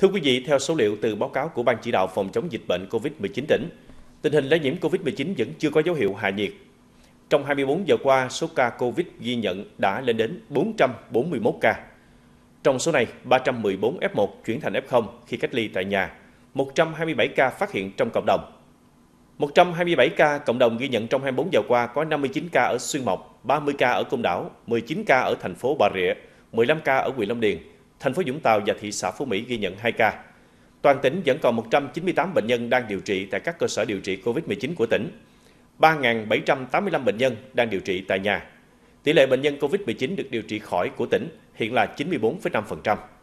Thưa quý vị, theo số liệu từ báo cáo của Ban chỉ đạo phòng chống dịch bệnh COVID-19 tỉnh, tình hình lây nhiễm COVID-19 vẫn chưa có dấu hiệu hạ nhiệt. Trong 24 giờ qua, số ca COVID ghi nhận đã lên đến 441 ca. Trong số này, 314 F1 chuyển thành F0 khi cách ly tại nhà, 127 ca phát hiện trong cộng đồng. 127 ca cộng đồng ghi nhận trong 24 giờ qua có 59 ca ở Xuyên Mộc, 30 ca ở Côn Đảo, 19 ca ở thành phố Bà Rịa, 15 ca ở huyện Long Điền, thành phố Vũng Tàu và thị xã Phú Mỹ ghi nhận 2 ca. Toàn tỉnh vẫn còn 198 bệnh nhân đang điều trị tại các cơ sở điều trị COVID-19 của tỉnh. 3.785 bệnh nhân đang điều trị tại nhà. Tỷ lệ bệnh nhân COVID-19 được điều trị khỏi của tỉnh hiện là 94,5%.